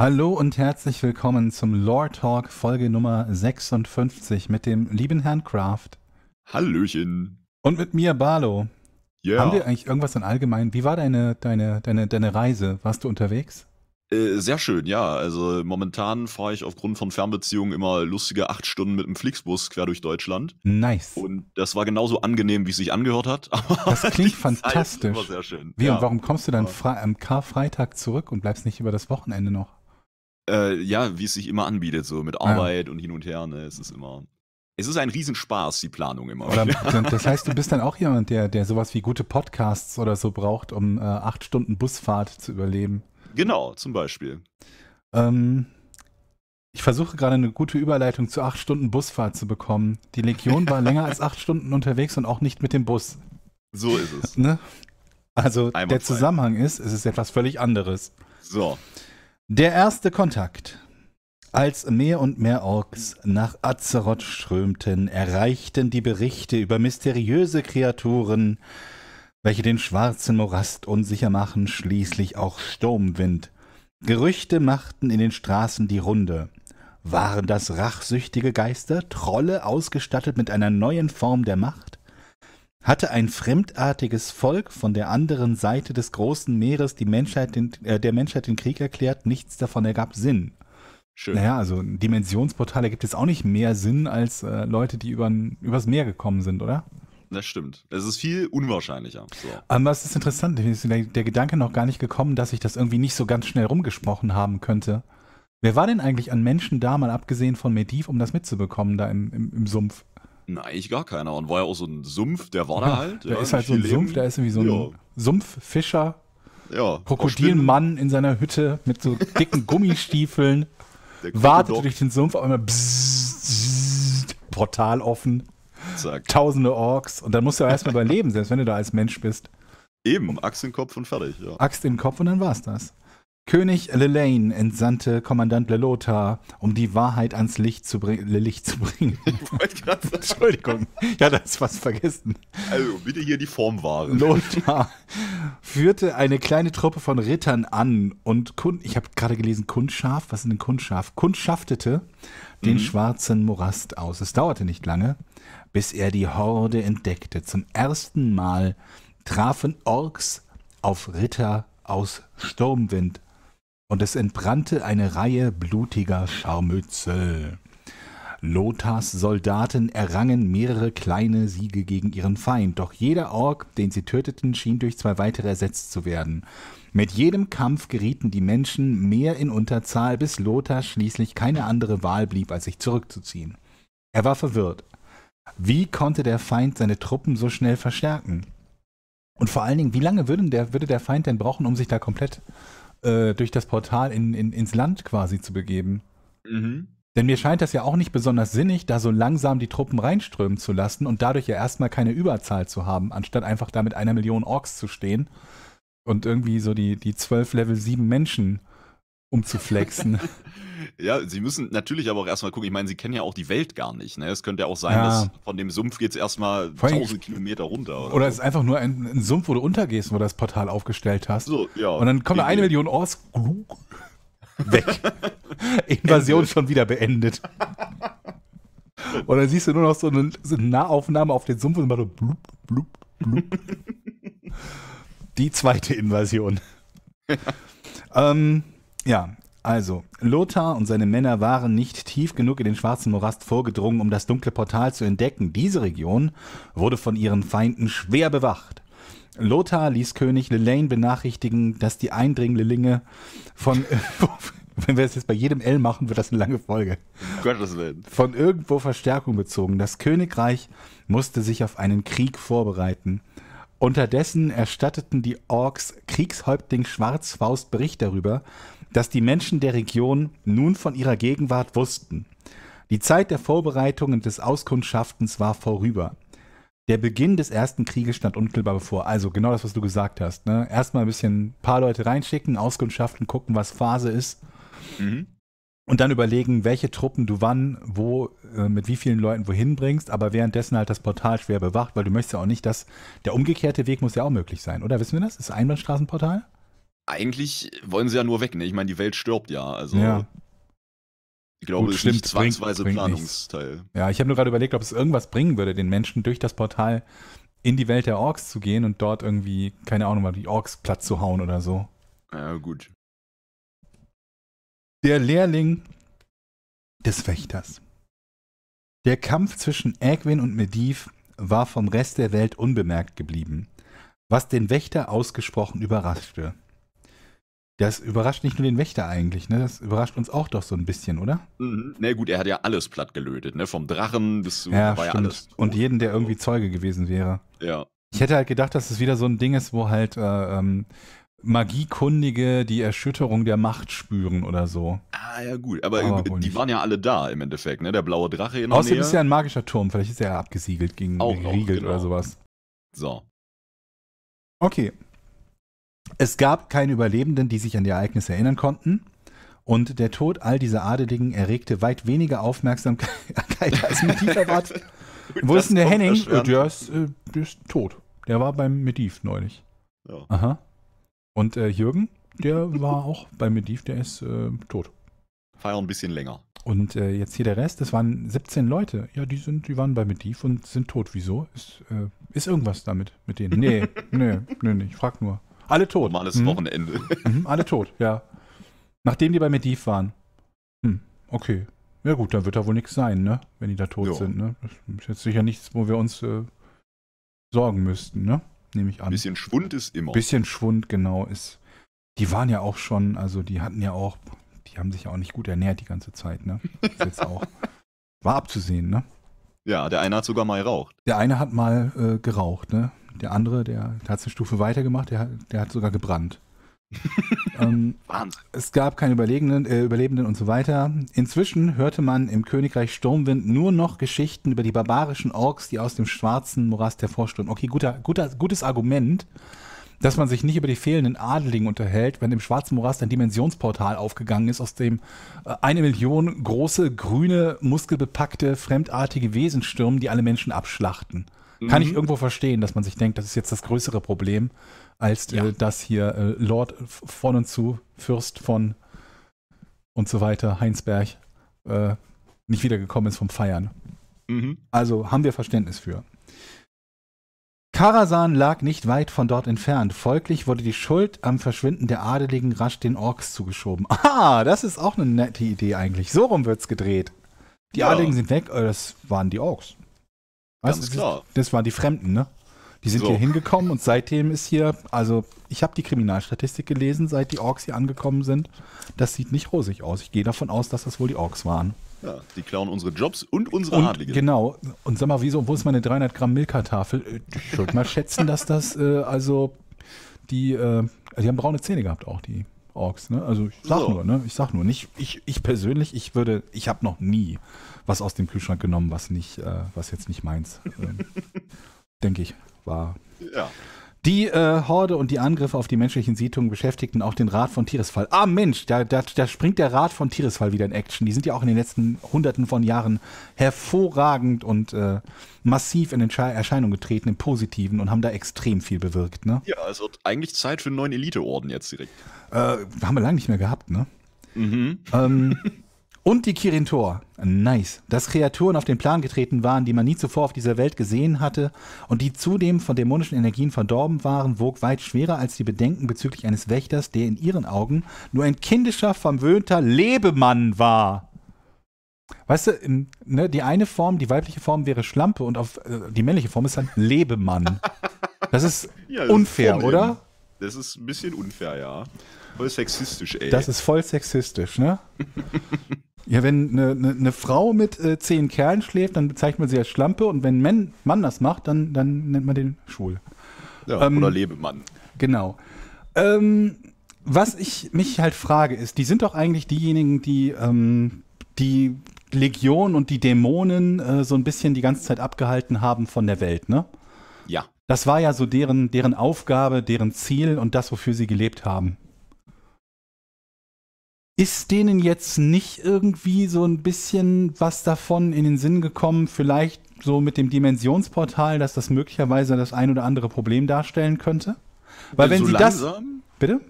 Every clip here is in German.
Hallo und herzlich willkommen zum Lore Talk Folge Nummer 56 mit dem lieben Herrn Kraft. Hallöchen. Und mit mir, Barlo. Ja. Haben wir eigentlich irgendwas in allgemein? Wie war deine, deine, deine, deine Reise? Warst du unterwegs? Äh, sehr schön, ja. Also momentan fahre ich aufgrund von Fernbeziehungen immer lustige acht Stunden mit dem Flixbus quer durch Deutschland. Nice. Und das war genauso angenehm, wie es sich angehört hat. das klingt fantastisch. Zeit war sehr schön. Wie ja. und warum kommst du dann am Karfreitag zurück und bleibst nicht über das Wochenende noch? äh, ja, wie es sich immer anbietet, so mit Arbeit ja. und hin und her. Ne? Es ist immer. Es ist ein Riesenspaß, die Planung immer. Oder, das heißt, du bist dann auch jemand, der, der sowas wie gute Podcasts oder so braucht, um äh, acht Stunden Busfahrt zu überleben. Genau, zum Beispiel. Ähm, ich versuche gerade eine gute Überleitung zu acht Stunden Busfahrt zu bekommen. Die Legion war länger als acht Stunden unterwegs und auch nicht mit dem Bus. So ist es. Ne? Also Einmal der Zusammenhang ist, es ist etwas völlig anderes. So. Der erste Kontakt. Als mehr und mehr Orks nach Azeroth strömten, erreichten die Berichte über mysteriöse Kreaturen, welche den schwarzen Morast unsicher machen, schließlich auch Sturmwind. Gerüchte machten in den Straßen die Runde. Waren das rachsüchtige Geister, Trolle ausgestattet mit einer neuen Form der Macht? hatte ein fremdartiges Volk von der anderen Seite des großen Meeres die Menschheit den, äh, der Menschheit den Krieg erklärt, nichts davon ergab Sinn. Schön. Naja, also Dimensionsportale gibt es auch nicht mehr Sinn als äh, Leute, die übern, übers Meer gekommen sind, oder? Das stimmt. Es ist viel unwahrscheinlicher. So. Ähm, Aber es ist interessant, ist der, der Gedanke noch gar nicht gekommen, dass ich das irgendwie nicht so ganz schnell rumgesprochen haben könnte. Wer war denn eigentlich an Menschen da, mal abgesehen von Mediv, um das mitzubekommen, da im, im, im Sumpf? hatten eigentlich gar keiner. Und war ja auch so ein Sumpf, der war ja, da halt. Der ja, ist halt so ein Leben. Sumpf, der ist irgendwie so ein ja. Sumpffischer. Ja. Krokodilmann in seiner Hütte mit so dicken Gummistiefeln. Wartet durch den Sumpf, auf einmal bzzzt, Portal offen. Zack. Tausende Orks. Und dann musst du ja erstmal überleben, selbst wenn du da als Mensch bist. Eben, Axt im Kopf und fertig. Ja. Axt im Kopf und dann war's das. König Lelaine entsandte Kommandant Lelota, um die Wahrheit ans Licht zu, bring Licht zu bringen. Ich wollte gerade sagen. Entschuldigung, ja, da ist was vergessen. Also bitte hier die Formware. Lothar führte eine kleine Truppe von Rittern an und Kund, ich habe gerade gelesen Kundschaft, was ist denn Kundschaft? Kundschaftete den mhm. schwarzen Morast aus. Es dauerte nicht lange, bis er die Horde entdeckte. Zum ersten Mal trafen Orks auf Ritter aus Sturmwind und es entbrannte eine Reihe blutiger Scharmützel. Lothars Soldaten errangen mehrere kleine Siege gegen ihren Feind, doch jeder Ork, den sie töteten, schien durch zwei weitere ersetzt zu werden. Mit jedem Kampf gerieten die Menschen mehr in Unterzahl, bis Lothar schließlich keine andere Wahl blieb, als sich zurückzuziehen. Er war verwirrt. Wie konnte der Feind seine Truppen so schnell verstärken? Und vor allen Dingen, wie lange würde der, würde der Feind denn brauchen, um sich da komplett äh, durch das Portal in, in, ins Land quasi zu begeben. Mhm. Denn mir scheint das ja auch nicht besonders sinnig, da so langsam die Truppen reinströmen zu lassen und dadurch ja erstmal keine Überzahl zu haben, anstatt einfach da mit einer Million Orks zu stehen und irgendwie so die, die zwölf Level 7 Menschen um zu flexen. ja, sie müssen natürlich aber auch erstmal gucken. Ich meine, sie kennen ja auch die Welt gar nicht. Ne? Es könnte ja auch sein, ja. dass von dem Sumpf geht es erstmal 1000 Kilometer runter. Oder, oder es ist einfach nur ein, ein, Sumpf, wo du untergehst, wo du das Portal aufgestellt hast. So, ja. Und dann kommen da eine Million Ors weg. Invasion schon wieder beendet. Und dann siehst du nur noch so eine, so eine Nahaufnahme auf den Sumpf und machst so blub, blub, blub. Die zweite Invasion. ähm, ja, also, Lothar und seine Männer waren nicht tief genug in den schwarzen Morast vorgedrungen, um das dunkle Portal zu entdecken. Diese Region wurde von ihren Feinden schwer bewacht. Lothar ließ König Lelaine benachrichtigen, dass die Eindringlinge von. wenn wir es jetzt bei jedem L machen, wird das eine lange Folge. Gottes Willen. Von irgendwo Verstärkung bezogen. Das Königreich musste sich auf einen Krieg vorbereiten. Unterdessen erstatteten die Orks Kriegshäuptling Schwarzfaust Bericht darüber, dass die Menschen der Region nun von ihrer Gegenwart wussten. Die Zeit der Vorbereitungen des Auskundschaftens war vorüber. Der Beginn des ersten Krieges stand unmittelbar bevor. Also genau das, was du gesagt hast. Ne? Erstmal ein bisschen ein paar Leute reinschicken, Auskundschaften, gucken, was Phase ist. Mhm. Und dann überlegen, welche Truppen du wann, wo, äh, mit wie vielen Leuten wohin bringst, aber währenddessen halt das Portal schwer bewacht, weil du möchtest ja auch nicht, dass der umgekehrte Weg muss ja auch möglich sein, oder? Wissen wir das? Ist Einbahnstraßenportal? eigentlich wollen sie ja nur weg, ne? Ich meine, die Welt stirbt ja, also. Ja. Ich glaube, Gut, es stimmt, ist nicht zwangsweise bringt, bringt Planungsteil. Nichts. Ja, ich habe nur gerade überlegt, ob es irgendwas bringen würde, den Menschen durch das Portal in die Welt der Orks zu gehen und dort irgendwie, keine Ahnung, mal die Orks platt zu hauen oder so. Ja, gut. Der Lehrling des Wächters. Der Kampf zwischen Egwin und Medivh war vom Rest der Welt unbemerkt geblieben, was den Wächter ausgesprochen überraschte. Das überrascht nicht nur den Wächter eigentlich, ne? Das überrascht uns auch doch so ein bisschen, oder? Mhm. Na gut, er hat ja alles plattgelötet, ne? Vom Drachen bis zu ja, stimmt. ja alles. Und jeden, der irgendwie Zeuge gewesen wäre. Ja. Ich hätte halt gedacht, dass es wieder so ein Ding ist, wo halt äh, ähm, Magiekundige die Erschütterung der Macht spüren oder so. Ah, ja, gut. Aber, Aber die nicht. waren ja alle da im Endeffekt, ne? Der blaue Drache in der Außerdem Nähe. ist ja ein magischer Turm. Vielleicht ist er ja abgesiegelt gegen auch, geriegelt auch, genau. oder sowas. So. Okay, es gab keine Überlebenden, die sich an die Ereignisse erinnern konnten. Und der Tod all dieser Adeligen erregte weit weniger Aufmerksamkeit als Mediv erwartet. Wo ist denn der Henning? Der ist, äh, der ist, tot. Der war beim Medivh neulich. Ja. Aha. Und äh, Jürgen, der war auch beim Medivh, der ist äh, tot. Feier ein bisschen länger. Und äh, jetzt hier der Rest, das waren 17 Leute. Ja, die sind, die waren bei Medivh und sind tot. Wieso? Ist, äh, ist irgendwas damit mit denen? Nee, nee, nee, nee, ich frag nur. Alle tot. Normales mhm. Wochenende. Mhm, alle tot, ja. Nachdem die bei Mediv waren. Hm, okay. Ja gut, dann wird da wohl nichts sein, ne? Wenn die da tot jo. sind, ne? Das ist jetzt sicher nichts, wo wir uns äh, sorgen müssten, ne? Nehme ich an. Ein bisschen Schwund ist immer. Bisschen Schwund, genau, ist. Die waren ja auch schon, also die hatten ja auch, die haben sich ja auch nicht gut ernährt die ganze Zeit, ne? Ist jetzt auch. War abzusehen, ne? Ja, der eine hat sogar mal geraucht. Der eine hat mal äh, geraucht, ne? der andere, der, der hat eine Stufe weitergemacht, der, der hat sogar gebrannt. ähm, Wahnsinn. Es gab keine Überlegenen, äh, Überlebenden und so weiter. Inzwischen hörte man im Königreich Sturmwind nur noch Geschichten über die barbarischen Orks, die aus dem schwarzen Morast hervorstürmen. Okay, guter, guter, gutes Argument, dass man sich nicht über die fehlenden Adeligen unterhält, wenn im schwarzen Morast ein Dimensionsportal aufgegangen ist, aus dem äh, eine Million große, grüne, muskelbepackte, fremdartige Wesen stürmen, die alle Menschen abschlachten. Kann mhm. ich irgendwo verstehen, dass man sich denkt, das ist jetzt das größere Problem, als äh, ja. äh, dass hier äh, Lord von und zu, Fürst von und so weiter, Heinsberg, äh, nicht wiedergekommen ist vom Feiern. Mhm. Also haben wir Verständnis für. Karasan lag nicht weit von dort entfernt. Folglich wurde die Schuld am Verschwinden der Adeligen rasch den Orks zugeschoben. Ah, das ist auch eine nette Idee eigentlich. So rum wird's gedreht. Die ja. Adeligen sind weg, äh, das waren die Orks. Ganz weißt, klar. Das, das waren die Fremden, ne? Die sind so. hier hingekommen und seitdem ist hier, also ich habe die Kriminalstatistik gelesen, seit die Orks hier angekommen sind. Das sieht nicht rosig aus. Ich gehe davon aus, dass das wohl die Orks waren. Ja, die klauen unsere Jobs und unsere und, Adligen. Genau. Und sag mal, wieso, wo ist meine 300 Gramm Milka-Tafel? Äh, ich würde mal schätzen, dass das, äh, also die, äh, die haben braune Zähne gehabt auch, die Orks. Ne? Also ich sag so. nur, ne? ich sag nur, nicht ich, ich persönlich, ich würde, ich habe noch nie was aus dem Kühlschrank genommen, was nicht, äh, was jetzt nicht meins, äh, denke ich, war. Ja. Die äh, Horde und die Angriffe auf die menschlichen Siedlungen beschäftigten auch den Rat von Tieresfall. Ah Mensch, da, da, da springt der Rat von Tieresfall wieder in Action. Die sind ja auch in den letzten hunderten von Jahren hervorragend und äh, massiv in Erscheinung getreten, im Positiven und haben da extrem viel bewirkt. Ne? Ja, es also wird eigentlich Zeit für einen neuen Eliteorden jetzt direkt. Äh, haben wir lange nicht mehr gehabt, ne? Mhm. Ähm, Und die Kirintor. Nice. Dass Kreaturen auf den Plan getreten waren, die man nie zuvor auf dieser Welt gesehen hatte und die zudem von dämonischen Energien verdorben waren, wog weit schwerer als die Bedenken bezüglich eines Wächters, der in ihren Augen nur ein kindischer, verwöhnter Lebemann war. Weißt du, in, ne, die eine Form, die weibliche Form wäre Schlampe und auf, äh, die männliche Form ist dann Lebemann. Das ist ja, das unfair, ist oder? Das ist ein bisschen unfair, ja. Voll sexistisch, ey. Das ist voll sexistisch, ne? Ja, wenn eine, eine, eine Frau mit äh, zehn Kerlen schläft, dann bezeichnet man sie als Schlampe und wenn ein Mann das macht, dann, dann nennt man den schwul. Ja, ähm, oder Lebemann. Genau. Ähm, was ich mich halt frage ist, die sind doch eigentlich diejenigen, die ähm, die Legion und die Dämonen äh, so ein bisschen die ganze Zeit abgehalten haben von der Welt, ne? Ja. Das war ja so deren, deren Aufgabe, deren Ziel und das, wofür sie gelebt haben. Ist denen jetzt nicht irgendwie so ein bisschen was davon in den Sinn gekommen, vielleicht so mit dem Dimensionsportal, dass das möglicherweise das ein oder andere Problem darstellen könnte? Weil wenn so sie langsam, das. Bitte?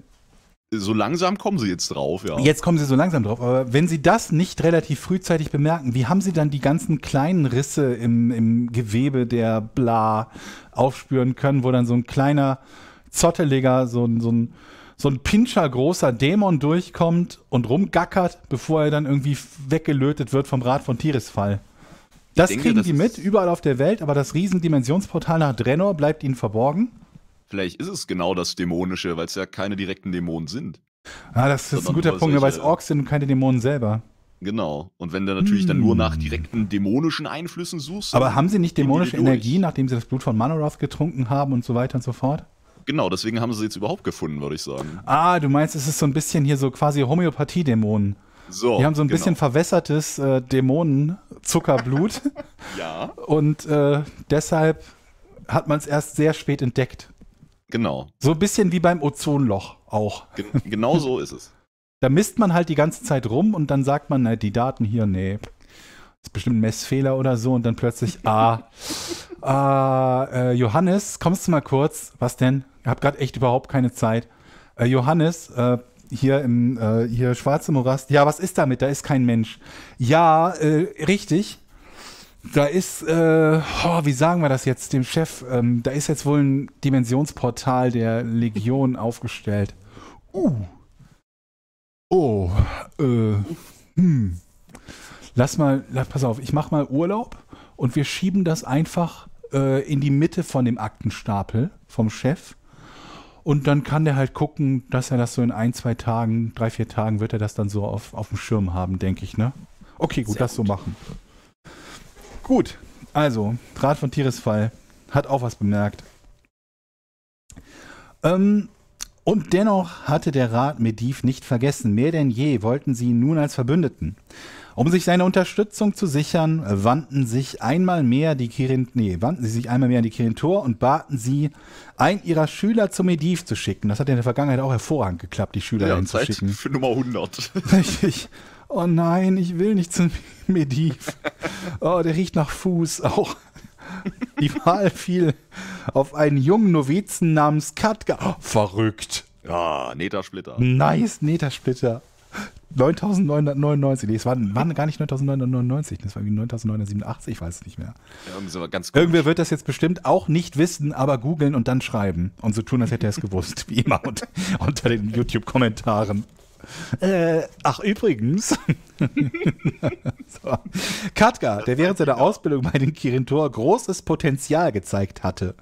So langsam kommen sie jetzt drauf, ja. Jetzt kommen sie so langsam drauf, aber wenn sie das nicht relativ frühzeitig bemerken, wie haben sie dann die ganzen kleinen Risse im, im Gewebe der Bla aufspüren können, wo dann so ein kleiner Zotteliger, so, so ein so ein Pinscher großer Dämon durchkommt und rumgackert, bevor er dann irgendwie weggelötet wird vom Rad von Tirisfall. Das denke, kriegen das die mit, überall auf der Welt, aber das Riesendimensionsportal nach Drenor bleibt ihnen verborgen. Vielleicht ist es genau das Dämonische, weil es ja keine direkten Dämonen sind. Ah, das ist ein guter Punkt, ne, weil es Orks sind und keine Dämonen selber. Genau. Und wenn du natürlich hm. dann nur nach hm. direkten dämonischen Einflüssen suchst. Aber haben sie nicht dämonische Energie, nachdem sie das Blut von Manoroth getrunken haben und so weiter und so fort? Genau, deswegen haben sie jetzt überhaupt gefunden, würde ich sagen. Ah, du meinst, es ist so ein bisschen hier so quasi Homöopathie-Dämonen. So, die haben so ein genau. bisschen verwässertes äh, Dämonen-Zuckerblut. ja. Und äh, deshalb hat man es erst sehr spät entdeckt. Genau. So ein bisschen wie beim Ozonloch auch. Gen genau so ist es. Da misst man halt die ganze Zeit rum und dann sagt man, na, die Daten hier, nee, ist bestimmt ein Messfehler oder so und dann plötzlich, ah, ah äh, Johannes, kommst du mal kurz? Was denn? Ich habe gerade echt überhaupt keine Zeit. Äh, Johannes, äh, hier im äh, hier schwarze Morast. Ja, was ist damit? Da ist kein Mensch. Ja, äh, richtig. Da ist, äh, oh, wie sagen wir das jetzt dem Chef? Ähm, da ist jetzt wohl ein Dimensionsportal der Legion aufgestellt. Uh. Oh. Äh, hm. Lass mal, pass auf, ich mache mal Urlaub und wir schieben das einfach in die Mitte von dem Aktenstapel vom Chef und dann kann der halt gucken, dass er das so in ein, zwei Tagen, drei, vier Tagen wird er das dann so auf, auf dem Schirm haben, denke ich, ne? Okay, gut, Sehr das gut. so machen. Gut, also, Rat von Tieresfall hat auch was bemerkt. Ähm, und dennoch hatte der Rat Mediv nicht vergessen. Mehr denn je wollten sie ihn nun als Verbündeten. Um sich seine Unterstützung zu sichern, wandten sich einmal mehr die Kirin, nee, wandten sie sich einmal mehr an die Kirintor und baten sie, einen ihrer Schüler zum Mediv zu schicken. Das hat in der Vergangenheit auch hervorragend geklappt, die Schüler ja, hinzuschicken. Zeit für Nummer 100. Richtig. Oh nein, ich will nicht zum Mediv. Oh, der riecht nach Fuß auch. Die Wahl fiel auf einen jungen Novizen namens Katka. Oh, verrückt. Ja, Netersplitter. Nice, Netersplitter. 9999. Nee, es waren, waren gar nicht 9999, das war irgendwie 9987, ich weiß es nicht mehr. Ja, ganz komisch. Irgendwer wird das jetzt bestimmt auch nicht wissen, aber googeln und dann schreiben und so tun, als hätte er es gewusst, wie immer und, unter den YouTube-Kommentaren. Äh, ach, übrigens. so. Katka, der während seiner Ausbildung bei den Kirin Tor großes Potenzial gezeigt hatte.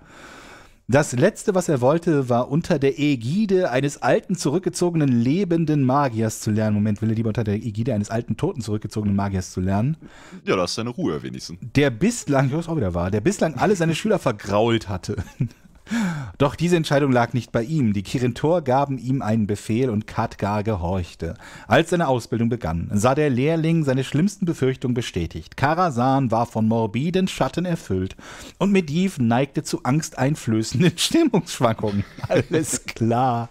Das letzte, was er wollte, war unter der Ägide eines alten, zurückgezogenen, lebenden Magiers zu lernen. Moment, will er lieber unter der Ägide eines alten, toten, zurückgezogenen Magiers zu lernen? Ja, da ist seine Ruhe wenigstens. Der bislang, ich weiß auch wieder war, der bislang alle seine Schüler vergrault hatte. Doch diese Entscheidung lag nicht bei ihm. Die Kirintor gaben ihm einen Befehl und Katgar gehorchte. Als seine Ausbildung begann, sah der Lehrling seine schlimmsten Befürchtungen bestätigt. Karasan war von morbiden Schatten erfüllt und Mediv neigte zu angsteinflößenden Stimmungsschwankungen. Alles klar.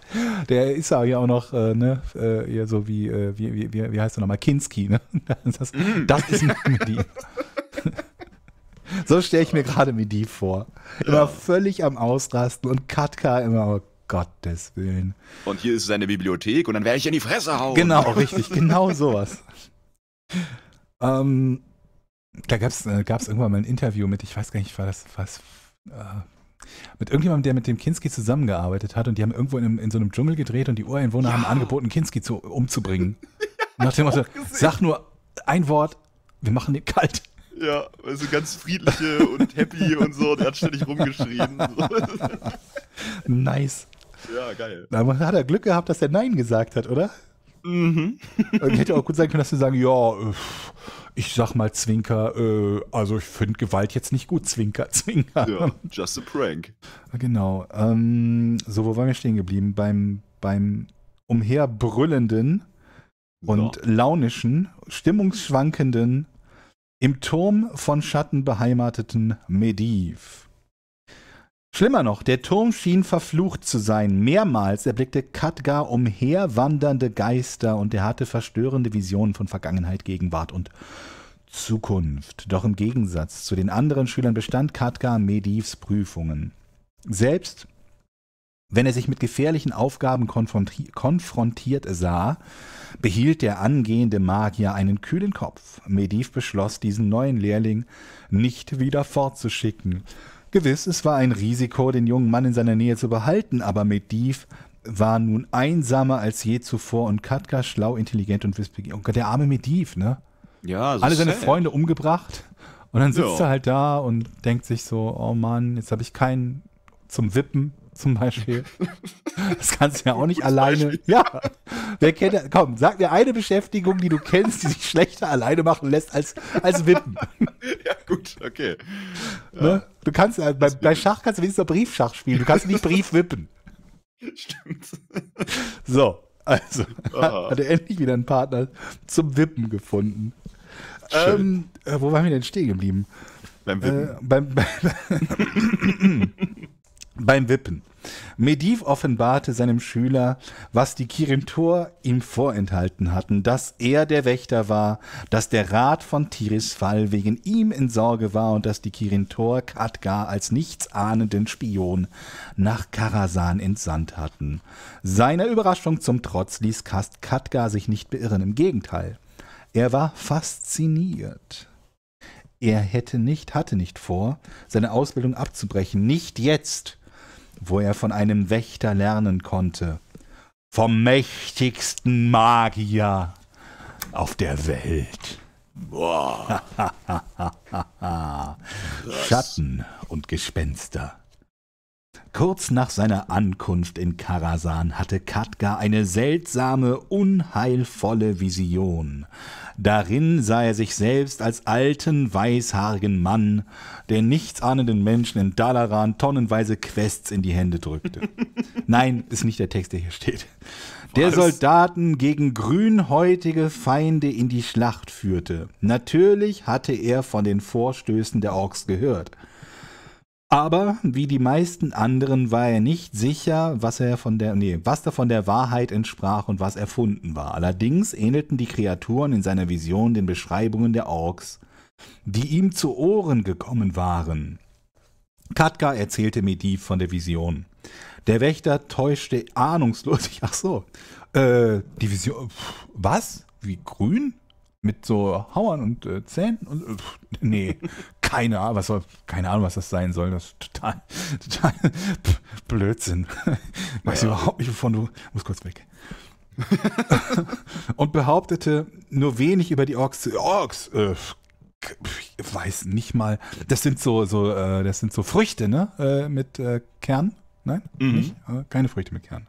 Der ist ja auch noch, äh, ne, äh, so wie, äh, wie, wie, wie heißt er nochmal? Kinski, ne? Das, das, das ist Mediv. So stelle ich mir gerade Medivh vor. Immer ja. völlig am Ausrasten und Katka immer, oh Gottes Willen. Und hier ist seine Bibliothek und dann werde ich in die Fresse hauen. Genau, richtig, genau sowas. ähm, da gab es äh, irgendwann mal ein Interview mit, ich weiß gar nicht, war das was, äh, mit irgendjemandem, der mit dem Kinski zusammengearbeitet hat und die haben irgendwo in, in so einem Dschungel gedreht und die Ureinwohner ja. haben angeboten, Kinski zu, umzubringen. ja, Nach dem Motto, sag nur ein Wort, wir machen den kalt. Ja, also ganz friedliche und happy und so. Und er hat ständig rumgeschrien. So. Nice. Ja, geil. Na, hat er Glück gehabt, dass er Nein gesagt hat, oder? Mhm. hätte auch gut sein können, dass wir sagen, ja, äh, ich sag mal Zwinker, äh, also ich finde Gewalt jetzt nicht gut, Zwinker, Zwinker. Ja, just a prank. Genau. Ähm, so, wo waren wir stehen geblieben? Beim, beim umherbrüllenden und so. launischen, stimmungsschwankenden im Turm von Schatten beheimateten Mediv. Schlimmer noch, der Turm schien verflucht zu sein. Mehrmals erblickte Khadgar umherwandernde Geister und er hatte verstörende Visionen von Vergangenheit, Gegenwart und Zukunft. Doch im Gegensatz zu den anderen Schülern bestand Khadgar Medivs Prüfungen. Selbst wenn er sich mit gefährlichen Aufgaben konfrontiert, konfrontiert sah, behielt der angehende Magier einen kühlen Kopf. Mediv beschloss, diesen neuen Lehrling nicht wieder fortzuschicken. Gewiss, es war ein Risiko, den jungen Mann in seiner Nähe zu behalten, aber Mediv war nun einsamer als je zuvor und Katka schlau, intelligent und wissbegierig. Und oh der arme Mediv, ne? Ja, so Alle seine sad. Freunde umgebracht und dann sitzt jo. er halt da und denkt sich so, oh Mann, jetzt habe ich keinen zum Wippen zum Beispiel. Das kannst du ja auch nicht alleine. Beispiel. Ja. Wer kennt, komm, sag mir eine Beschäftigung, die du kennst, die sich schlechter alleine machen lässt als, als Wippen. Ja, gut, okay. Ne? Du kannst, äh, bei, bei, Schach kannst du wenigstens noch Briefschach spielen. Du kannst nicht Brief wippen. Stimmt. So, also, Aha. hat er endlich wieder einen Partner zum Wippen gefunden. Ähm, äh, wo waren wir denn stehen geblieben? Beim Wippen. Äh, beim, beim beim Wippen. Mediv offenbarte seinem Schüler, was die Kirim-Tor ihm vorenthalten hatten, dass er der Wächter war, dass der Rat von Tiris Fall wegen ihm in Sorge war und dass die Kirim-Tor Khadgar als nichtsahnenden Spion nach Karasan entsandt hatten. Seiner Überraschung zum Trotz ließ Kast Khadgar sich nicht beirren, im Gegenteil. Er war fasziniert. Er hätte nicht, hatte nicht vor, seine Ausbildung abzubrechen, nicht jetzt wo er von einem Wächter lernen konnte, vom mächtigsten Magier auf der Welt. Boah. Schatten und Gespenster Kurz nach seiner Ankunft in Karasan hatte Katka eine seltsame, unheilvolle Vision. Darin sah er sich selbst als alten, weißhaarigen Mann, der nichtsahnenden Menschen in Dalaran tonnenweise Quests in die Hände drückte. Nein, ist nicht der Text, der hier steht. Der Soldaten gegen grünhäutige Feinde in die Schlacht führte. Natürlich hatte er von den Vorstößen der Orks gehört. Aber wie die meisten anderen war er nicht sicher, was er von der, nee, was davon der Wahrheit entsprach und was erfunden war. Allerdings ähnelten die Kreaturen in seiner Vision den Beschreibungen der Orks, die ihm zu Ohren gekommen waren. Katka erzählte Mediv von der Vision. Der Wächter täuschte ahnungslos, ach so, äh, die Vision, pf, was? Wie grün? Mit so Hauern und äh, Zähnen? Und, äh, pf, nee, keine Ahnung, was soll, keine Ahnung, was das sein soll. Das ist total, total Blödsinn. Weiß ja. überhaupt nicht, wovon du. Muss kurz weg. und behauptete nur wenig über die Orks. Orks, äh, ich weiß nicht mal. Das sind so, so, äh, das sind so Früchte, ne? Äh, mit äh, Kern. Nein? Mhm. Ah, keine Früchte mit Kern.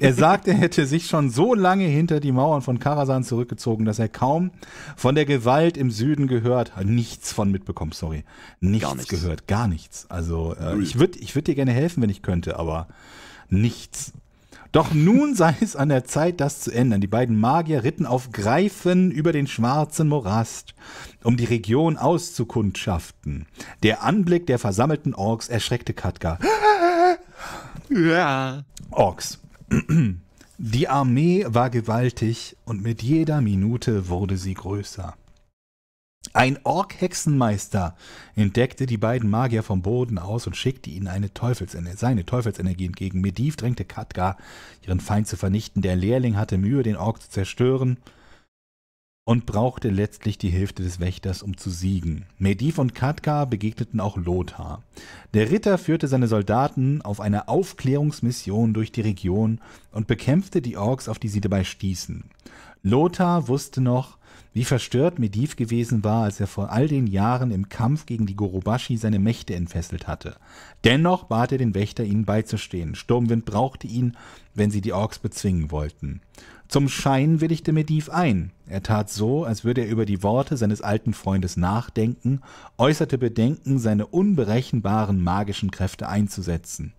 Er sagt, er hätte sich schon so lange hinter die Mauern von Karasan zurückgezogen, dass er kaum von der Gewalt im Süden gehört, nichts von mitbekommen, sorry. Nichts, gar nichts. gehört, gar nichts. Also äh, ich würde ich würd dir gerne helfen, wenn ich könnte, aber nichts. Doch nun sei es an der Zeit, das zu ändern. Die beiden Magier ritten auf Greifen über den schwarzen Morast, um die Region auszukundschaften. Der Anblick der versammelten Orks erschreckte Katka. Ja. Orks. Die Armee war gewaltig und mit jeder Minute wurde sie größer. Ein Ork-Hexenmeister entdeckte die beiden Magier vom Boden aus und schickte ihnen eine Teufelsener seine Teufelsenergie entgegen. Mediv drängte Katka, ihren Feind zu vernichten. Der Lehrling hatte Mühe, den Ork zu zerstören und brauchte letztlich die Hilfe des Wächters, um zu siegen. Mediv und Katka begegneten auch Lothar. Der Ritter führte seine Soldaten auf eine Aufklärungsmission durch die Region und bekämpfte die Orks, auf die sie dabei stießen. Lothar wusste noch, wie verstört Mediv gewesen war, als er vor all den Jahren im Kampf gegen die Gorobashi seine Mächte entfesselt hatte. Dennoch bat er den Wächter, ihnen beizustehen. Sturmwind brauchte ihn, wenn sie die Orks bezwingen wollten. Zum Schein willigte Mediv ein. Er tat so, als würde er über die Worte seines alten Freundes nachdenken, äußerte Bedenken, seine unberechenbaren magischen Kräfte einzusetzen.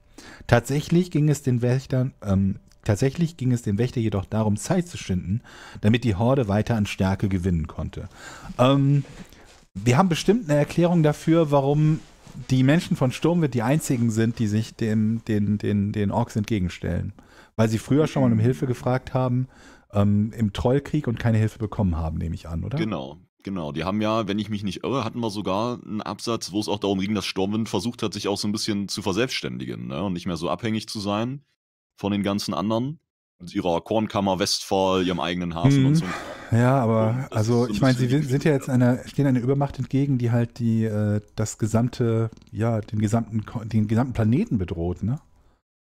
Tatsächlich ging es den Wächtern ähm, Tatsächlich ging es dem Wächter jedoch darum, Zeit zu schinden, damit die Horde weiter an Stärke gewinnen konnte. Ähm, wir haben bestimmt eine Erklärung dafür, warum die Menschen von Sturmwind die einzigen sind, die sich dem, den, den, den Orks entgegenstellen. Weil sie früher schon mal um Hilfe gefragt haben, ähm, im Trollkrieg und keine Hilfe bekommen haben, nehme ich an, oder? Genau, Genau, die haben ja, wenn ich mich nicht irre, hatten wir sogar einen Absatz, wo es auch darum ging, dass Stormwind versucht hat, sich auch so ein bisschen zu verselbstständigen ne? und nicht mehr so abhängig zu sein von den ganzen anderen. Mit also ihrer Kornkammer Westfall, ihrem eigenen Hafen mhm. und hm. so. Ja, aber also ich meine, sie sind ja jetzt einer, stehen einer Übermacht entgegen, die halt die äh, das gesamte, ja, den gesamten, den gesamten Planeten bedroht, ne?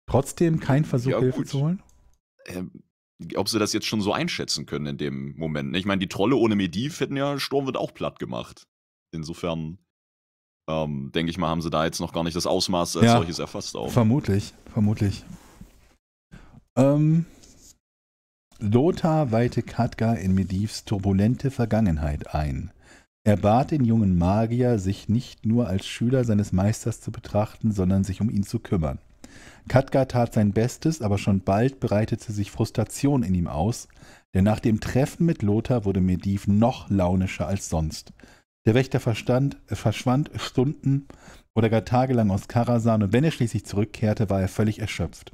Trotzdem kein Versuch, ja, Hilfe zu holen? Ähm, ob sie das jetzt schon so einschätzen können in dem Moment. Ne? Ich meine, die Trolle ohne Mediv hätten ja Sturm wird auch platt gemacht. Insofern ähm, denke ich mal, haben sie da jetzt noch gar nicht das Ausmaß als ja, solches erfasst auch. Vermutlich, vermutlich. Ähm, Lothar weihte Katka in Medivs turbulente Vergangenheit ein. Er bat den jungen Magier, sich nicht nur als Schüler seines Meisters zu betrachten, sondern sich um ihn zu kümmern. Katka tat sein Bestes, aber schon bald breitete sich Frustration in ihm aus, denn nach dem Treffen mit Lothar wurde Mediv noch launischer als sonst. Der Wächter verstand, äh, verschwand Stunden oder gar tagelang aus Karasan und wenn er schließlich zurückkehrte, war er völlig erschöpft.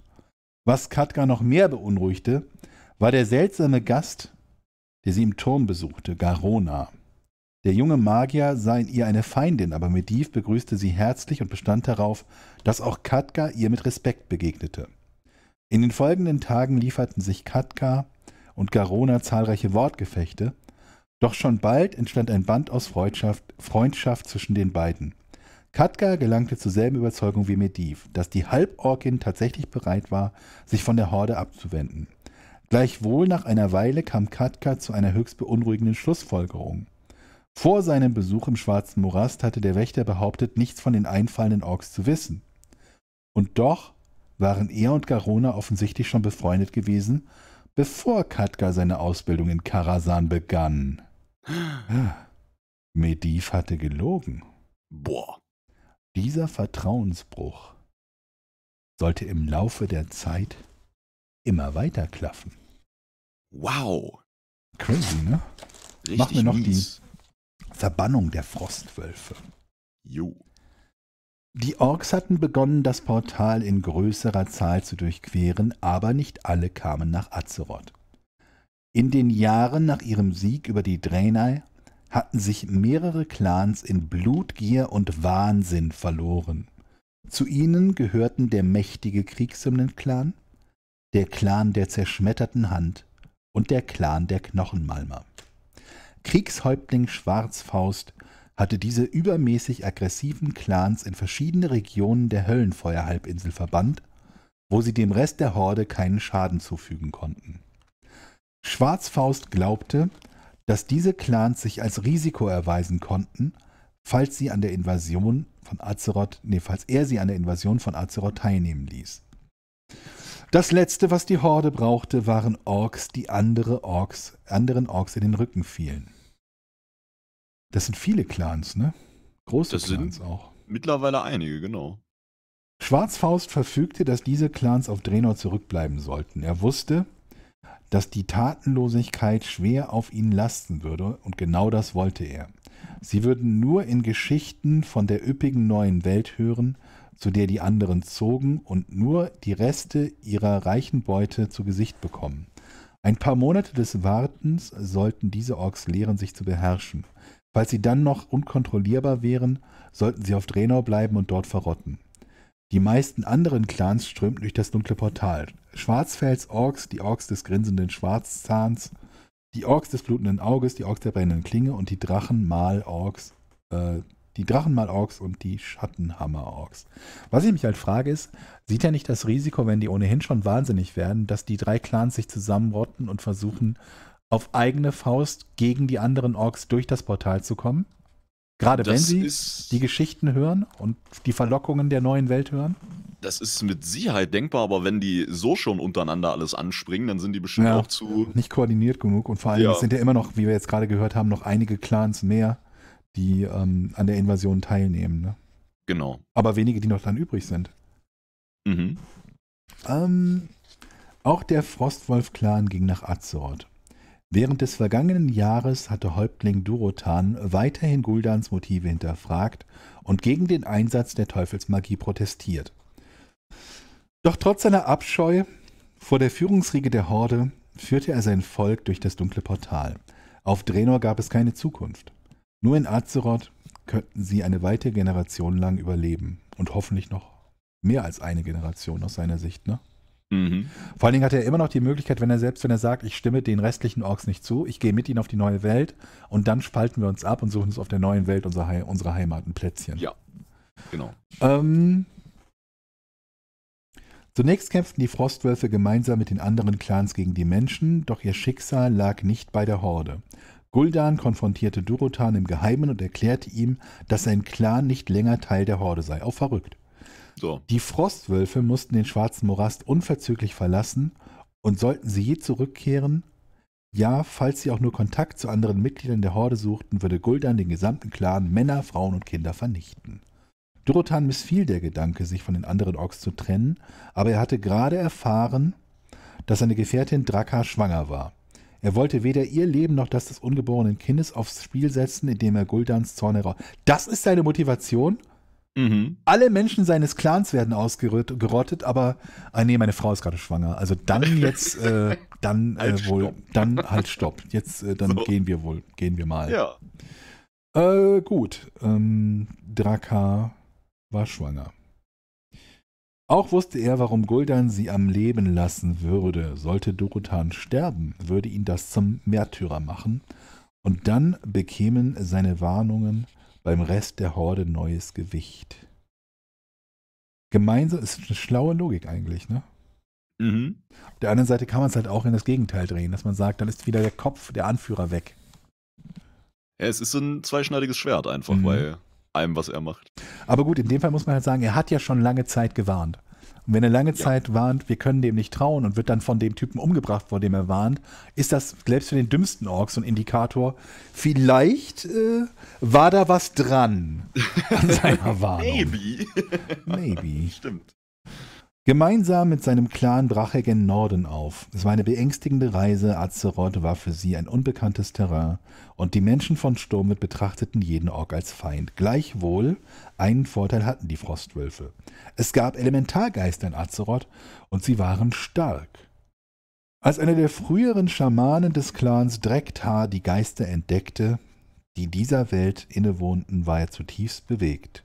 Was Katka noch mehr beunruhigte, war der seltsame Gast, der sie im Turm besuchte, Garona. Der junge Magier sah in ihr eine Feindin, aber Mediv begrüßte sie herzlich und bestand darauf, dass auch Katka ihr mit Respekt begegnete. In den folgenden Tagen lieferten sich Katka und Garona zahlreiche Wortgefechte, doch schon bald entstand ein Band aus Freundschaft, Freundschaft zwischen den beiden. Katka gelangte zur selben Überzeugung wie Mediv, dass die Halborkin tatsächlich bereit war, sich von der Horde abzuwenden. Gleichwohl nach einer Weile kam Katka zu einer höchst beunruhigenden Schlussfolgerung. Vor seinem Besuch im Schwarzen Morast hatte der Wächter behauptet, nichts von den einfallenden Orks zu wissen. Und doch waren er und Garona offensichtlich schon befreundet gewesen, bevor Katka seine Ausbildung in Karasan begann. Ah, Mediv hatte gelogen. Boah. Dieser Vertrauensbruch sollte im Laufe der Zeit immer weiter klaffen. Wow. Crazy, ne? Richtig Machen wir noch mies. die Verbannung der Frostwölfe. Jo. Die Orks hatten begonnen, das Portal in größerer Zahl zu durchqueren, aber nicht alle kamen nach Azeroth. In den Jahren nach ihrem Sieg über die Draenei hatten sich mehrere Clans in Blutgier und Wahnsinn verloren. Zu ihnen gehörten der mächtige Kriegshymnen-Clan, der Clan der zerschmetterten Hand und der Clan der Knochenmalmer. Kriegshäuptling Schwarzfaust hatte diese übermäßig aggressiven Clans in verschiedene Regionen der Höllenfeuerhalbinsel verbannt, wo sie dem Rest der Horde keinen Schaden zufügen konnten. Schwarzfaust glaubte, dass diese Clans sich als Risiko erweisen konnten, falls sie an der Invasion von Azeroth, nee, falls er sie an der Invasion von Azeroth teilnehmen ließ. Das letzte, was die Horde brauchte, waren Orks, die andere Orks, anderen Orks in den Rücken fielen. Das sind viele Clans, ne? Große das Clans auch. Mittlerweile einige, genau. Schwarzfaust verfügte, dass diese Clans auf Drenor zurückbleiben sollten. Er wusste, dass die Tatenlosigkeit schwer auf ihnen lasten würde, und genau das wollte er. Sie würden nur in Geschichten von der üppigen neuen Welt hören, zu der die anderen zogen, und nur die Reste ihrer reichen Beute zu Gesicht bekommen. Ein paar Monate des Wartens sollten diese Orks lehren, sich zu beherrschen. Falls sie dann noch unkontrollierbar wären, sollten sie auf Drenau bleiben und dort verrotten. Die meisten anderen Clans strömten durch das dunkle Portal. Schwarzfels Orks, die Orks des grinsenden Schwarzzahns, die Orks des blutenden Auges, die Orks der brennenden Klinge und die Drachenmal-Orks, äh, die Drachenmal-Orks und die Schattenhammer-Orks. Was ich mich halt frage ist, sieht er nicht das Risiko, wenn die ohnehin schon wahnsinnig werden, dass die drei Clans sich zusammenrotten und versuchen, auf eigene Faust gegen die anderen Orks durch das Portal zu kommen? Gerade das wenn sie ist, die Geschichten hören und die Verlockungen der neuen Welt hören? Das ist mit Sicherheit denkbar, aber wenn die so schon untereinander alles anspringen, dann sind die bestimmt ja, auch zu. Nicht koordiniert genug und vor allem ja. sind ja immer noch, wie wir jetzt gerade gehört haben, noch einige Clans mehr, die ähm, an der Invasion teilnehmen. Ne? Genau. Aber wenige, die noch dann übrig sind. Mhm. Ähm, auch der Frostwolf-Clan ging nach Azeroth. Während des vergangenen Jahres hatte Häuptling Durotan weiterhin Guldans Motive hinterfragt und gegen den Einsatz der Teufelsmagie protestiert. Doch trotz seiner Abscheu vor der Führungsriege der Horde führte er sein Volk durch das dunkle Portal. Auf Drenor gab es keine Zukunft. Nur in Azeroth könnten sie eine weite Generation lang überleben und hoffentlich noch mehr als eine Generation aus seiner Sicht, ne? Mhm. Vor allen Dingen hat er immer noch die Möglichkeit, wenn er selbst, wenn er sagt, ich stimme den restlichen Orks nicht zu, ich gehe mit ihnen auf die neue Welt und dann spalten wir uns ab und suchen uns auf der neuen Welt unsere, He unsere Heimat, ein Plätzchen. Ja, genau. Ähm, zunächst kämpften die Frostwölfe gemeinsam mit den anderen Clans gegen die Menschen, doch ihr Schicksal lag nicht bei der Horde. Guldan konfrontierte Durotan im Geheimen und erklärte ihm, dass sein Clan nicht länger Teil der Horde sei. Auch verrückt. So. Die Frostwölfe mussten den schwarzen Morast unverzüglich verlassen und sollten sie je zurückkehren, ja, falls sie auch nur Kontakt zu anderen Mitgliedern der Horde suchten, würde Guldan den gesamten Clan Männer, Frauen und Kinder vernichten. Durotan missfiel der Gedanke, sich von den anderen Orks zu trennen, aber er hatte gerade erfahren, dass seine Gefährtin Draka schwanger war. Er wollte weder ihr Leben noch das des ungeborenen Kindes aufs Spiel setzen, indem er Guldans Zorn heraus. Das ist seine Motivation? Mhm. Alle Menschen seines Clans werden ausgerottet, aber ah, nee, meine Frau ist gerade schwanger. Also dann jetzt, äh, dann äh, halt wohl, stopp. dann halt stopp. Jetzt, äh, dann so. gehen wir wohl, gehen wir mal. Ja. Äh, gut, ähm, Draka war schwanger. Auch wusste er, warum Guldan sie am Leben lassen würde. Sollte Dorotan sterben, würde ihn das zum Märtyrer machen. Und dann bekämen seine Warnungen beim Rest der Horde neues Gewicht. Gemeinsam ist eine schlaue Logik eigentlich, ne? Mhm. Auf der anderen Seite kann man es halt auch in das Gegenteil drehen, dass man sagt, dann ist wieder der Kopf, der Anführer weg. Ja, es ist so ein zweischneidiges Schwert einfach mhm. bei allem, was er macht. Aber gut, in dem Fall muss man halt sagen, er hat ja schon lange Zeit gewarnt. Und wenn er lange ja. Zeit warnt, wir können dem nicht trauen und wird dann von dem Typen umgebracht, vor dem er warnt, ist das selbst für den dümmsten Orks so ein Indikator, vielleicht äh, war da was dran an seiner Warnung. Maybe. Maybe. Stimmt. Gemeinsam mit seinem Clan brach er gen Norden auf. Es war eine beängstigende Reise, Azeroth war für sie ein unbekanntes Terrain und die Menschen von Sturmit betrachteten jeden Ork als Feind. Gleichwohl, einen Vorteil hatten die Frostwölfe. Es gab Elementargeister in Azeroth und sie waren stark. Als einer der früheren Schamanen des Clans Drektar die Geister entdeckte, die dieser Welt innewohnten, war er zutiefst bewegt.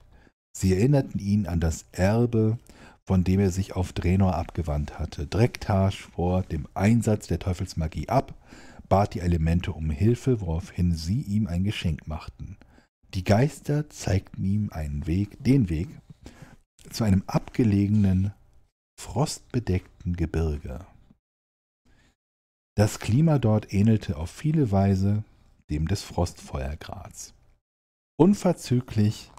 Sie erinnerten ihn an das Erbe, von dem er sich auf Drenor abgewandt hatte. Drektasch vor dem Einsatz der Teufelsmagie ab, bat die Elemente um Hilfe, woraufhin sie ihm ein Geschenk machten. Die Geister zeigten ihm einen Weg, den Weg, zu einem abgelegenen, frostbedeckten Gebirge. Das Klima dort ähnelte auf viele Weise dem des Frostfeuergrats. Unverzüglich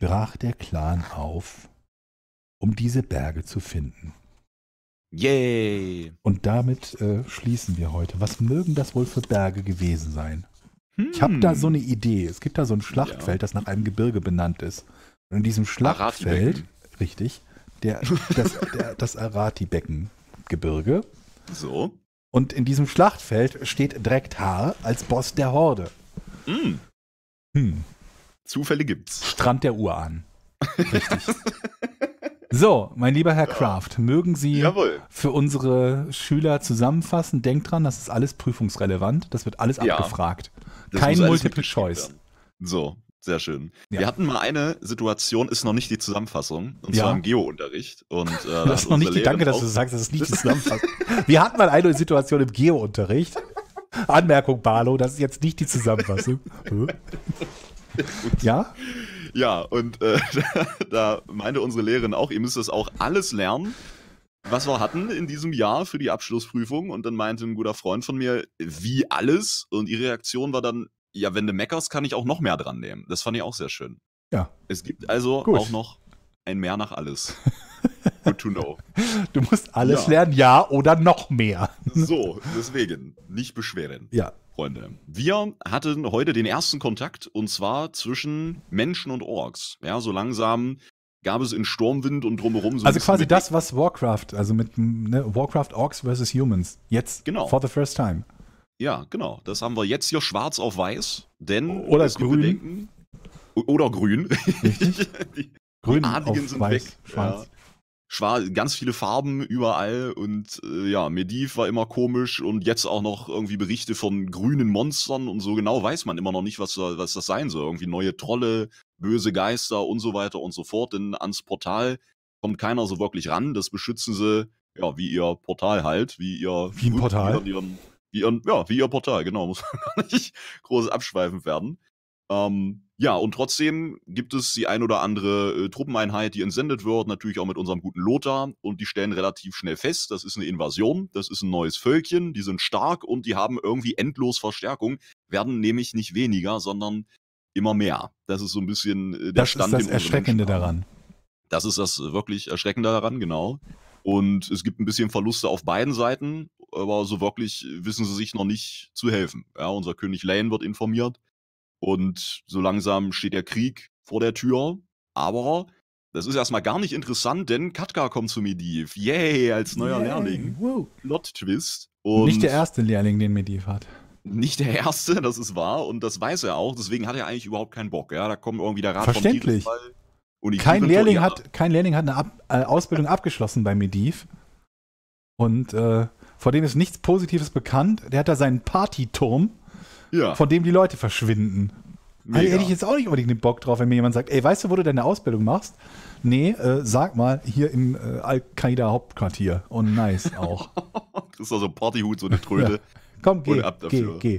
brach der Clan auf um diese Berge zu finden. Yay! Und damit äh, schließen wir heute. Was mögen das wohl für Berge gewesen sein? Hm. Ich habe da so hm. eine Idee. Es gibt da so ein Schlachtfeld, ja. das nach einem Gebirge benannt ist. Und in diesem ah, Schlachtfeld, richtig, der, das, der, das Arati-Becken-Gebirge. So. Und in diesem Schlachtfeld steht Drektar als Boss der Horde. Hm. Hm. Zufälle gibt's. Strand der Uran. an. Richtig. So, mein lieber Herr Kraft, mögen Sie Jawohl. für unsere Schüler zusammenfassen? Denkt dran, das ist alles prüfungsrelevant, das wird alles ja. abgefragt. Das Kein Multiple Choice. So, sehr schön. Ja. Wir hatten mal eine Situation, ist noch nicht die Zusammenfassung, und ja. zwar im Geo-Unterricht. Und, äh, das ist noch nicht die, danke, dass du sagst, das ist nicht die Zusammenfassung. Wir hatten mal eine Situation im Geo-Unterricht. Anmerkung, Barlow, das ist jetzt nicht die Zusammenfassung. ja? Ja, und äh, da meinte unsere Lehrerin auch, ihr müsst das auch alles lernen, was wir hatten in diesem Jahr für die Abschlussprüfung. Und dann meinte ein guter Freund von mir, wie alles? Und ihre Reaktion war dann, ja, wenn du meckerst, kann ich auch noch mehr dran nehmen. Das fand ich auch sehr schön. Ja. Es gibt also Gut. auch noch ein Mehr nach alles. Good to know. Du musst alles ja. lernen, ja oder noch mehr. So, deswegen nicht beschweren. Ja, Freunde, wir hatten heute den ersten Kontakt und zwar zwischen Menschen und Orks. Ja, so langsam gab es in Sturmwind und drumherum so Also quasi das, was Warcraft, also mit ne, Warcraft Orks versus Humans, jetzt genau. for the first time. Ja, genau. Das haben wir jetzt hier schwarz auf weiß, denn oder grün. Bedenken, oder grün. Richtig. Die grün Adligen sind weiß, weg. Schwarz. Ja schwarz, ganz viele Farben überall und äh, ja, Mediv war immer komisch und jetzt auch noch irgendwie Berichte von grünen Monstern und so genau weiß man immer noch nicht, was, was das sein soll. Irgendwie neue Trolle, böse Geister und so weiter und so fort. Denn ans Portal kommt keiner so wirklich ran. Das beschützen sie, ja, wie ihr Portal halt, wie ihr. Wie ein Portal. Wie ihren, wie ihren, ja, wie ihr Portal, genau. Muss man gar nicht groß abschweifend werden. Ähm, ja, und trotzdem gibt es die ein oder andere äh, Truppeneinheit, die entsendet wird, natürlich auch mit unserem guten Lothar. Und die stellen relativ schnell fest, das ist eine Invasion, das ist ein neues Völkchen, die sind stark und die haben irgendwie endlos Verstärkung, werden nämlich nicht weniger, sondern immer mehr. Das ist so ein bisschen äh, der das Stand. Das ist das Erschreckende daran. Das ist das wirklich Erschreckende daran, genau. Und es gibt ein bisschen Verluste auf beiden Seiten, aber so wirklich wissen sie sich noch nicht zu helfen. Ja, unser König Lane wird informiert und so langsam steht der Krieg vor der Tür. Aber das ist erstmal gar nicht interessant, denn Katka kommt zu Mediv. Yay, als neuer Yay. Lehrling. Wow. Plot-Twist. Nicht der erste Lehrling, den Mediv hat nicht der Erste, das ist wahr, und das weiß er auch, deswegen hat er eigentlich überhaupt keinen Bock. Ja? Da kommt irgendwie der Rat Verständlich. vom und kein Lehrling, hat, hat, kein Lehrling hat eine Ab äh, Ausbildung abgeschlossen bei Mediv. Und äh, vor dem ist nichts Positives bekannt. Der hat da seinen Partyturm ja. von dem die Leute verschwinden. Da Also hätte ich jetzt auch nicht unbedingt den Bock drauf, wenn mir jemand sagt, ey, weißt du, wo du deine Ausbildung machst? Nee, äh, sag mal, hier im äh, Al-Qaida-Hauptquartier. Und oh, nice auch. das ist also ein Partyhut, so eine Tröte. Ja. Komm, geh, geh, geh.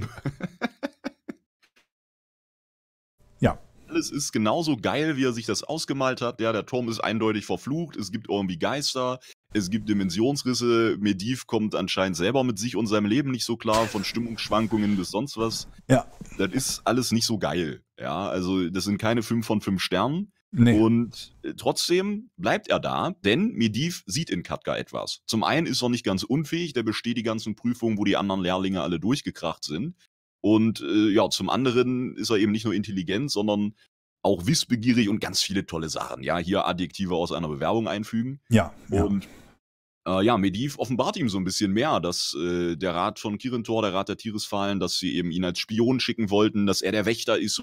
ja. Alles ist genauso geil, wie er sich das ausgemalt hat. Ja, der Turm ist eindeutig verflucht. Es gibt irgendwie Geister es gibt Dimensionsrisse. Mediv kommt anscheinend selber mit sich und seinem Leben nicht so klar, von Stimmungsschwankungen bis sonst was. Ja. Das ist alles nicht so geil. Ja, also das sind keine fünf von fünf Sternen. Nee. Und äh, trotzdem bleibt er da, denn Mediv sieht in Katka etwas. Zum einen ist er nicht ganz unfähig, der besteht die ganzen Prüfungen, wo die anderen Lehrlinge alle durchgekracht sind. Und äh, ja, zum anderen ist er eben nicht nur intelligent, sondern auch wissbegierig und ganz viele tolle Sachen. Ja, hier Adjektive aus einer Bewerbung einfügen. Ja. ja äh, ja, Mediv offenbart ihm so ein bisschen mehr, dass äh, der Rat von Kirentor, der Rat der Tieresfallen, dass sie eben ihn als Spion schicken wollten, dass er der Wächter ist,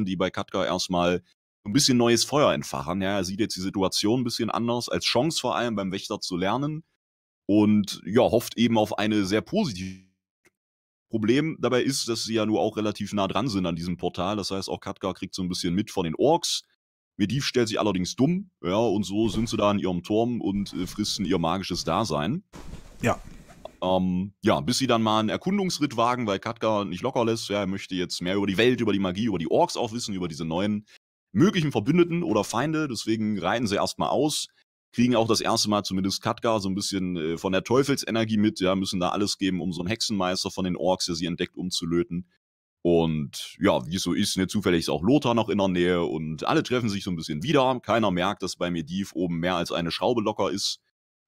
die bei Katka erstmal ein bisschen neues Feuer entfachen. Ja, er sieht jetzt die Situation ein bisschen anders, als Chance vor allem beim Wächter zu lernen und ja, hofft eben auf eine sehr positive Problem dabei ist, dass sie ja nur auch relativ nah dran sind an diesem Portal. Das heißt, auch Katka kriegt so ein bisschen mit von den Orks, Medivh stellt sich allerdings dumm, ja, und so sind sie da in ihrem Turm und äh, fristen ihr magisches Dasein. Ja. Ähm, ja, bis sie dann mal einen Erkundungsritt wagen, weil Katka nicht locker lässt. Ja, er möchte jetzt mehr über die Welt, über die Magie, über die Orks auch wissen, über diese neuen möglichen Verbündeten oder Feinde. Deswegen reiten sie erstmal aus, kriegen auch das erste Mal zumindest Katka so ein bisschen äh, von der Teufelsenergie mit. Ja, müssen da alles geben, um so einen Hexenmeister von den Orks, der sie entdeckt, umzulöten. Und ja, wie es so ist, ne, zufällig ist auch Lothar noch in der Nähe und alle treffen sich so ein bisschen wieder. Keiner merkt, dass bei Mediv oben mehr als eine Schraube locker ist.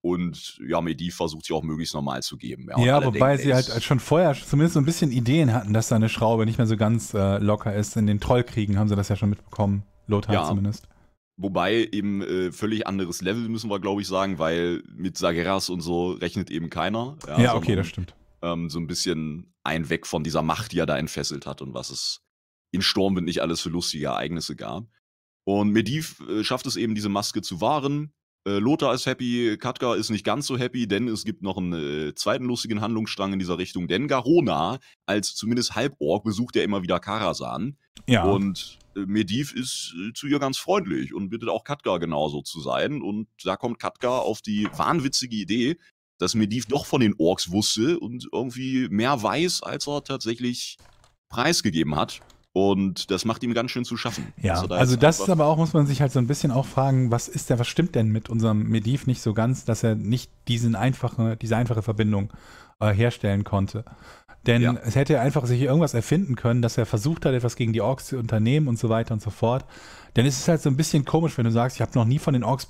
Und ja, Mediv versucht sie auch möglichst normal zu geben. Ja, ja wobei denken, sie halt schon vorher zumindest so ein bisschen Ideen hatten, dass da eine Schraube nicht mehr so ganz äh, locker ist. In den Trollkriegen haben sie das ja schon mitbekommen. Lothar ja. zumindest. Wobei eben äh, völlig anderes Level, müssen wir glaube ich sagen, weil mit Sageras und so rechnet eben keiner. Ja, ja okay, das stimmt. Ähm, so ein bisschen ein weg von dieser Macht, die er da entfesselt hat und was es in Sturmwind nicht alles für lustige Ereignisse gab. Und Mediv äh, schafft es eben, diese Maske zu wahren. Äh, Lothar ist happy, Katka ist nicht ganz so happy, denn es gibt noch einen äh, zweiten lustigen Handlungsstrang in dieser Richtung. Denn Garona, als zumindest Halborg, besucht er immer wieder Karasan. Ja. Und äh, Mediv ist zu ihr ganz freundlich und bittet auch Katka genauso zu sein. Und da kommt Katka auf die wahnwitzige Idee, dass Medivh doch von den Orks wusste und irgendwie mehr weiß, als er tatsächlich preisgegeben hat. Und das macht ihm ganz schön zu schaffen. Ja, da also das ist aber auch, muss man sich halt so ein bisschen auch fragen, was ist der, was stimmt denn mit unserem Medivh nicht so ganz, dass er nicht diesen einfache, diese einfache Verbindung äh, herstellen konnte. Denn ja. es hätte einfach sich irgendwas erfinden können, dass er versucht hat, etwas gegen die Orks zu unternehmen und so weiter und so fort. Denn es ist halt so ein bisschen komisch, wenn du sagst, ich habe noch nie von den Orks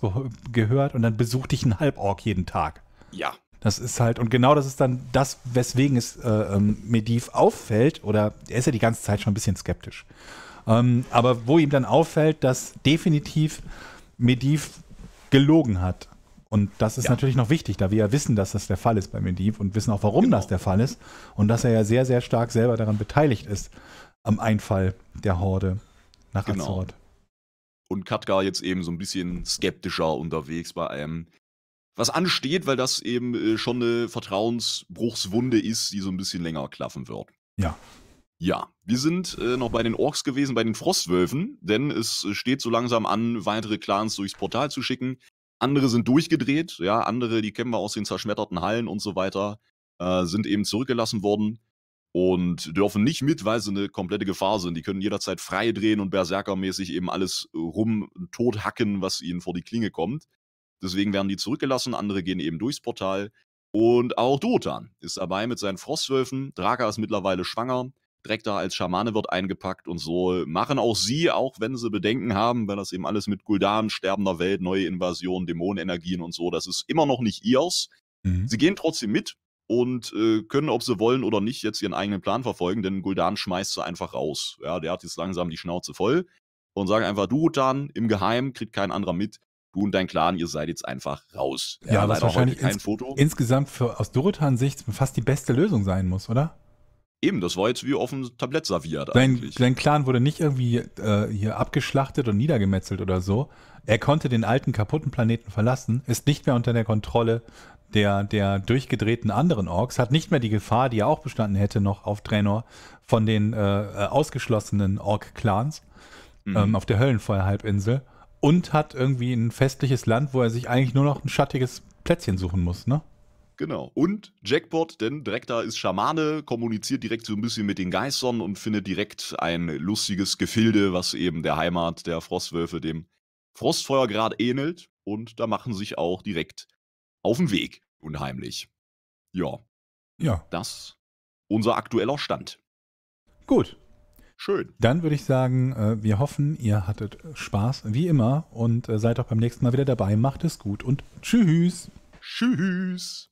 gehört und dann besucht dich ein Halborg jeden Tag. Ja. Das ist halt, und genau das ist dann das, weswegen es äh, ähm, Mediv auffällt, oder er ist ja die ganze Zeit schon ein bisschen skeptisch. Ähm, aber wo ihm dann auffällt, dass definitiv Mediv gelogen hat. Und das ist ja. natürlich noch wichtig, da wir ja wissen, dass das der Fall ist bei Mediv und wissen auch, warum genau. das der Fall ist. Und dass er ja sehr, sehr stark selber daran beteiligt ist, am Einfall der Horde nach genau. Azeroth. Und Katgar jetzt eben so ein bisschen skeptischer unterwegs bei einem was ansteht, weil das eben äh, schon eine Vertrauensbruchswunde ist, die so ein bisschen länger klaffen wird. Ja. Ja, wir sind äh, noch bei den Orks gewesen, bei den Frostwölfen, denn es steht so langsam an, weitere Clans durchs Portal zu schicken. Andere sind durchgedreht, ja, andere, die kennen wir aus den zerschmetterten Hallen und so weiter, äh, sind eben zurückgelassen worden und dürfen nicht mit, weil sie eine komplette Gefahr sind. Die können jederzeit frei drehen und berserkermäßig eben alles rum tot hacken, was ihnen vor die Klinge kommt. Deswegen werden die zurückgelassen, andere gehen eben durchs Portal. Und auch Dotan ist dabei mit seinen Frostwölfen. Draga ist mittlerweile schwanger. Drekta als Schamane wird eingepackt und so machen auch sie, auch wenn sie Bedenken haben, weil das eben alles mit Guldan, sterbender Welt, neue Invasion, Dämonenergien und so, das ist immer noch nicht ihrs. Mhm. Sie gehen trotzdem mit und äh, können, ob sie wollen oder nicht, jetzt ihren eigenen Plan verfolgen, denn Guldan schmeißt sie einfach raus. Ja, der hat jetzt langsam die Schnauze voll und sagen einfach, du, dann im Geheim, kriegt kein anderer mit, du und dein Clan, ihr seid jetzt einfach raus. Ja, ja leider wahrscheinlich kein ins Foto. Insgesamt für, aus Dorothans Sicht fast die beste Lösung sein muss, oder? Eben, das war jetzt wie auf dem Tablett serviert Dein, eigentlich. Clan wurde nicht irgendwie äh, hier abgeschlachtet und niedergemetzelt oder so. Er konnte den alten kaputten Planeten verlassen, ist nicht mehr unter der Kontrolle der, der durchgedrehten anderen Orks, hat nicht mehr die Gefahr, die er auch bestanden hätte, noch auf Trainor von den äh, äh, ausgeschlossenen Ork-Clans mhm. ähm, auf der Höllenfeuerhalbinsel. Und hat irgendwie ein festliches Land, wo er sich eigentlich nur noch ein schattiges Plätzchen suchen muss, ne? Genau. Und Jackpot, denn direkt da ist Schamane, kommuniziert direkt so ein bisschen mit den Geistern und findet direkt ein lustiges Gefilde, was eben der Heimat der Frostwölfe, dem Frostfeuergrad ähnelt. Und da machen sich auch direkt auf den Weg, unheimlich. Ja. Ja. Das unser aktueller Stand. Gut. Schön. Dann würde ich sagen, äh, wir hoffen, ihr hattet Spaß, wie immer, und äh, seid auch beim nächsten Mal wieder dabei. Macht es gut und tschüss. Tschüss.